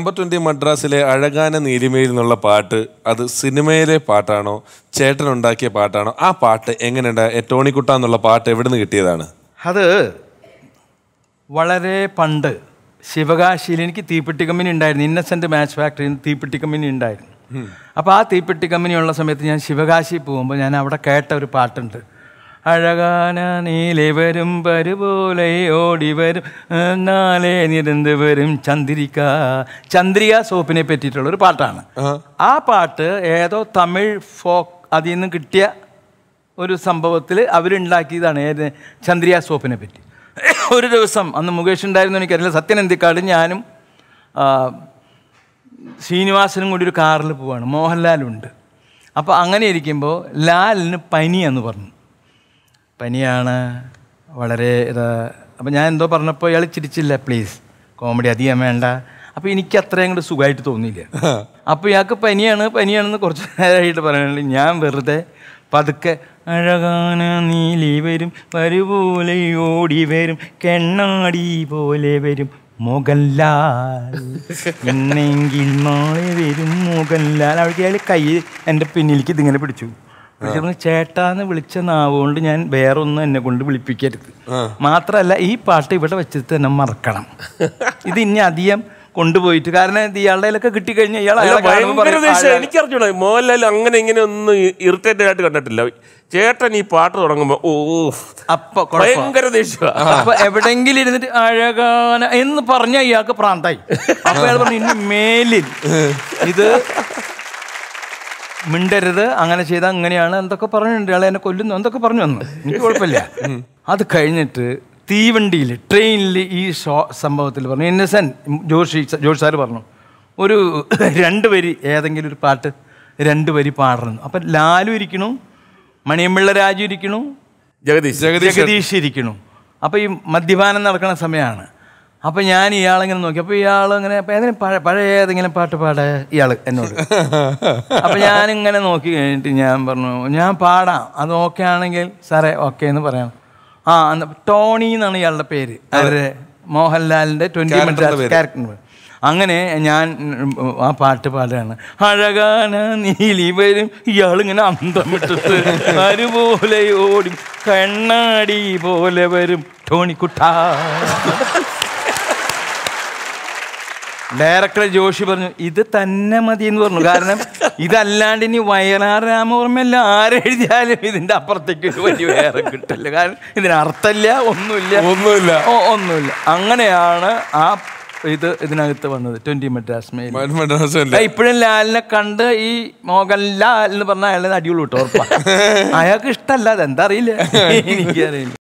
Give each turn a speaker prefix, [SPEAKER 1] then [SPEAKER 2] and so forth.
[SPEAKER 1] number twenty മദ്രാസിലെ അഴകാന നീലിമയിൽ എന്നുള്ള പാട്ട് അത് സിനിമയിലെ പാട്ടാണോ ചേട്ടൻ ഉണ്ടാക്കിയ പാട്ടാണോ ആ പാട്ട് എങ്ങനെയുണ്ട് ടോണിക്കുട്ട എന്നുള്ള പാട്ട് എവിടെ നിന്ന് കിട്ടിയതാണ് അത് വളരെ പണ്ട് ശിവകാശിയിൽ എനിക്ക് തീപ്പെട്ടി കമ്പനി ഉണ്ടായിരുന്നു ഇന്നസെൻ്റ് മാച്ച് ഫാക്ടറിയിൽ തീപ്പെട്ടി കമ്പനി ഉണ്ടായിരുന്നു അപ്പോൾ ആ തീപ്പെട്ടി കമ്പനി ഉള്ള സമയത്ത് ഞാൻ ശിവകാശി പോകുമ്പോൾ ഞാൻ അവിടെ കേട്ട ഒരു പാട്ടുണ്ട് അഴകാന നീലെ വരും പരുപോലെ ഓടി വരും നാളെ നിരന്ത് വരും ചന്ദ്രിക ചന്ദ്രിക സോപ്പിനെ പറ്റിയിട്ടുള്ളൊരു പാട്ടാണ് ആ പാട്ട് ഏതോ തമിഴ് ഫോക്ക് അതിൽ നിന്ന് കിട്ടിയ ഒരു സംഭവത്തിൽ അവരുണ്ടാക്കിയതാണ് ഏത് ചന്ദ്രിയ സോപ്പിനെ പറ്റി ഒരു ദിവസം അന്ന് മുകേഷ് ഉണ്ടായിരുന്നു എനിക്കറിയില്ല സത്യൻ എന്തിക്കാട് ഞാനും ശ്രീനിവാസനും കൂടി ഒരു കാറിൽ പോവാണ് മോഹൻലാലുണ്ട് അപ്പോൾ അങ്ങനെ ഇരിക്കുമ്പോൾ ലാലിന് പനിയെന്ന് പറഞ്ഞു പനിയാണ് വളരെ ഇതാ അപ്പം ഞാൻ എന്തോ പറഞ്ഞപ്പോൾ ഇയാൾ ചിരിച്ചില്ല പ്ലീസ് കോമഡി അധികം വേണ്ട അപ്പോൾ എനിക്ക് അത്രയും അങ്ങോട്ട് സുഖമായിട്ട് തോന്നിയില്ല അപ്പോൾ ഇയാൾക്ക് പനിയാണ് പനിയാണെന്ന് കുറച്ച് നേരമായിട്ട് പറയുന്നുണ്ട് ഞാൻ വെറുതെ പതുക്കെ അഴകാന നീലി വരും വരുപോലെ ഓടി വരും കെണ്ണാടി പോലെ വരും മുഖല്ലാൽ എന്നെങ്കിൽ നാളെ വരും മോഹൻലാൽ അവിടെ കൈ എൻ്റെ പിന്നിലേക്ക് ഇതിങ്ങനെ പിടിച്ചു പക്ഷെ നമ്മൾ ചേട്ടാന്ന് വിളിച്ച നാവുകൊണ്ട് ഞാൻ വേറൊന്നും എന്നെ കൊണ്ട് വിളിപ്പിക്കരുത് മാത്രമല്ല ഈ പാട്ട് ഇവിടെ വെച്ചിട്ട് തന്നെ മറക്കണം ഇത് ഇനി അധികം കൊണ്ടുപോയിട്ട് കാരണം ഇയാളുടെ കിട്ടിക്കഴിഞ്ഞാൽ ഇയാൾ എനിക്കറിഞ്ഞൂടാ മോഹൻലാൽ അങ്ങനെ ഇങ്ങനെ ഒന്നും ഇറിറ്റേറ്റഡ് ആയിട്ട് കണ്ടിട്ടില്ല ചേട്ടൻ ഈ പാട്ട് തുടങ്ങുമ്പോ ഓ അപ്പൊ ഭയങ്കര അപ്പൊ എവിടെങ്കിലും ഇരുന്നിട്ട് അഴകാന എന്ന് പറഞ്ഞ ഇയാൾക്ക് പ്രാന്തായി അപ്പൊ ഇയാൾ പറഞ്ഞു ഇനി മേലിൽ ഇത് മിണ്ടരുത് അങ്ങനെ ചെയ്താൽ അങ്ങനെയാണ് എന്തൊക്കെ പറഞ്ഞിട്ടുണ്ട് ഇയാളെ എന്നെ കൊല്ലുന്നു എന്തൊക്കെ പറഞ്ഞു വന്നു എനിക്ക് കുഴപ്പമില്ല അത് കഴിഞ്ഞിട്ട് തീവണ്ടിയിൽ ട്രെയിനിൽ ഈ ഷോ സംഭവത്തിൽ പറഞ്ഞു ഇന്നസെൻ ജോഷി ജോഷി സാർ പറഞ്ഞു ഒരു രണ്ട് വരി ഏതെങ്കിലും ഒരു പാട്ട് രണ്ട് വരി പാടണം അപ്പം ലാലു ഇരിക്കണു മണിയമ്പിള്ള രാജു ഇരിക്കണു ജഗദീഷ് ജഗദീഷ് ഇരിക്കണു അപ്പോൾ ഈ മദ്യപാനം നടക്കുന്ന സമയമാണ് അപ്പം ഞാൻ ഇയാളിങ്ങനെ നോക്കി അപ്പോൾ ഇയാൾ ഇങ്ങനെ ഏതെങ്കിലും പഴയ പഴയ ഏതെങ്കിലും പാട്ട് പാടെ ഇയാൾ എന്നോട് അപ്പം ഞാനിങ്ങനെ നോക്കി കഴിഞ്ഞിട്ട് ഞാൻ പറഞ്ഞു ഞാൻ പാടാം അത് ഓക്കെ ആണെങ്കിൽ സാറേ ഓക്കെ എന്ന് പറയാം ആ ടോണി എന്നാണ് ഇയാളുടെ പേര് അവരെ മോഹൻലാലിൻ്റെ ട്വൻറ്റി മിനിറ്റ് ക്യാരക്ടറിന് അങ്ങനെ ഞാൻ ആ പാട്ട് പാടുകയാണ് അഴകാന നീലി വരും ഇയാളിങ്ങനെ അന്തം വിട്ടിട്ട് അതുപോലെ ഓടും കണ്ണാടി പോലെ വരും ടോണിക്കുട്ട ഡയറക്ടർ ജോഷി പറഞ്ഞു ഇത് തന്നെ മതി എന്ന് പറഞ്ഞു കാരണം ഇതല്ലാണ്ട് ഇനി വയലാർ രാമവർമ്മയല്ല ആരെഴുതിയാലും ഇതിന്റെ അപ്പുറത്തേക്ക് വലിയ വേറെ കിട്ടില്ല കാരണം ഇതിന് അർത്ഥമില്ല ഒന്നുമില്ല ഒന്നുമില്ല ഒന്നുമില്ല അങ്ങനെയാണ് ആ ഇത് ഇതിനകത്ത് വന്നത് ട്വന്റി മെഡ്രാസ് മദ്രാസ് ഇപ്പോഴും ലാലിനെ കണ്ട് ഈ മോഹൻലാൽ എന്ന് പറഞ്ഞ അയാളെ അടിയുള്ളൂ കേട്ടോ അയാൾക്ക് ഇഷ്ടമല്ല അതെന്താ അറിയില്ല എനിക്കറിയില്ല